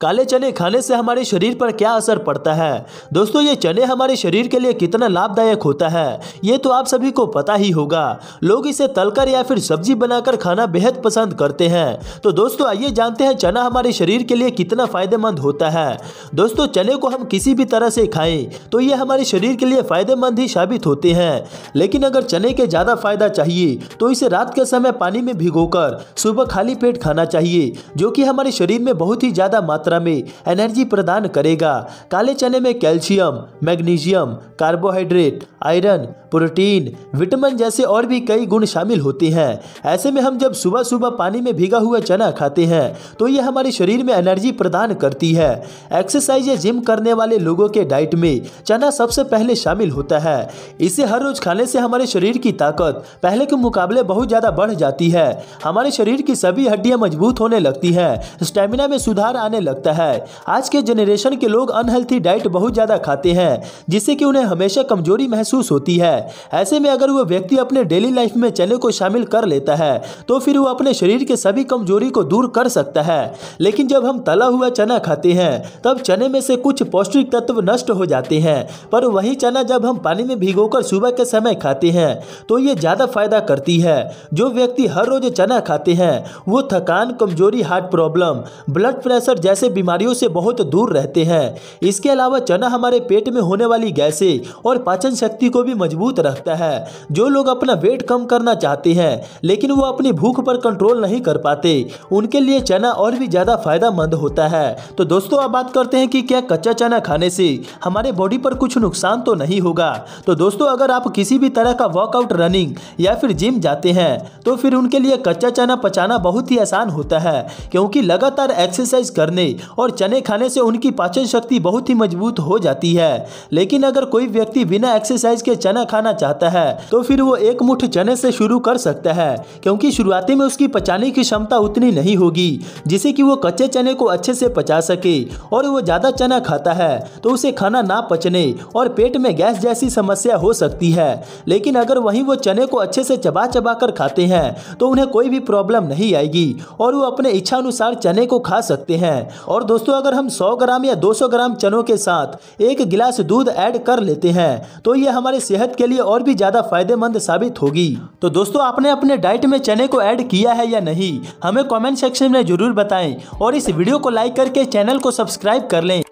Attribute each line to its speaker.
Speaker 1: काले चने खाने से हमारे शरीर पर क्या असर पड़ता है दोस्तों ये चने हमारे शरीर के लिए कितना लाभदायक होता है ये तो आप सभी को पता ही होगा लोग इसे तलकर या फिर सब्जी बनाकर खाना बेहद पसंद करते हैं तो दोस्तों आइए जानते हैं चना हमारे शरीर के लिए कितना फायदेमंद होता है दोस्तों चने को हम किसी भी तरह से खाएं तो ये हमारे शरीर के लिए फायदेमंद ही साबित होते हैं लेकिन अगर चने के ज़्यादा फायदा चाहिए तो इसे रात के समय पानी में भिगो सुबह खाली पेट खाना चाहिए जो कि हमारे शरीर में बहुत ही ज़्यादा मात्रा मात्रा में एनर्जी प्रदान करेगा काले चने में calcium magnesium carbohydrate iron protein vitamin जैसे और भी कई गुण शामिल होते हैं ऐसे में हम जब सुबह सुबह पानी में भीगा हुआ चना खाते हैं तो यह हमारे शरीर में एनर्जी प्रदान करती है एक्सरसाइज या जिम करने वाले लोगों के डाइट में चना सबसे पहले शामिल होता है इसे हर रोज खाने से हमारे शरीर की ताकत पहले के मुकाबले बहुत ज़्यादा बढ़ जाती है हमारे शरीर की सभी हड्डियाँ मजबूत होने लगती हैं स्टेमिना में सुधार आने लगता है आज के जेनरेशन के लोग अनहेल्थी डाइट बहुत ज़्यादा खाते हैं जिससे कि उन्हें हमेशा कमजोरी महसूस होती है ऐसे में अगर वह व्यक्ति अपने डेली लाइफ में चने को शामिल कर लेता है तो फिर वह अपने शरीर के सभी कमजोरी को दूर कर सकता है लेकिन जब हम तला हुआ चना खाते हैं तब चने में से कुछ पौष्टिक तत्व नष्ट हो जाते हैं पर वही चना जब हम पानी में भिगोकर सुबह के समय खाते हैं तो ये ज़्यादा फायदा करती है जो व्यक्ति हर रोज चना खाते हैं वो थकान कमजोरी हार्ट प्रॉब्लम ब्लड प्रेशर जैसे बीमारियों से बहुत दूर रहते हैं इसके अलावा चना हमारे पेट में होने वाली गैसें और पाचन शक्ति को भी मजबूत मजबूत रखता है जो लोग अपना वेट कम करना चाहते हैं लेकिन वो अपनी भूख पर कंट्रोल नहीं कर पाते उनके लिए चना और भी ज़्यादा फायदेमंद होता है तो दोस्तों अब बात करते हैं कि क्या कच्चा चना खाने से हमारे बॉडी पर कुछ नुकसान तो नहीं होगा तो दोस्तों अगर आप किसी भी तरह का वर्कआउट रनिंग या फिर जिम जाते हैं तो फिर उनके लिए कच्चा चना पचाना बहुत ही आसान होता है क्योंकि लगातार एक्सरसाइज करने और चने खाने से उनकी पाचन शक्ति बहुत ही मजबूत हो जाती है लेकिन अगर कोई व्यक्ति बिना एक्सरसाइज के चना खाना चाहता है तो फिर वो एक मुठ चने से शुरू कर सकता है क्योंकि शुरुआती में उसकी पचाने की क्षमता उतनी नहीं होगी जिसे कि वो कच्चे चने को अच्छे से पचा सके और वो ज़्यादा चना खाता है तो उसे खाना ना पचने और पेट में गैस जैसी समस्या हो सकती है लेकिन अगर वही वो चने को अच्छे से चबा चबा कर खाते हैं तो उन्हें कोई भी प्रॉब्लम नहीं आएगी और वो अपने इच्छा अनुसार चने को खा सकते हैं और दोस्तों अगर हम 100 ग्राम या 200 ग्राम चनों के साथ एक गिलास दूध ऐड कर लेते हैं तो ये हमारे सेहत के लिए और भी ज़्यादा फायदेमंद साबित होगी तो दोस्तों आपने अपने डाइट में चने को ऐड किया है या नहीं हमें कमेंट सेक्शन में ज़रूर बताएं और इस वीडियो को लाइक करके चैनल को सब्सक्राइब कर लें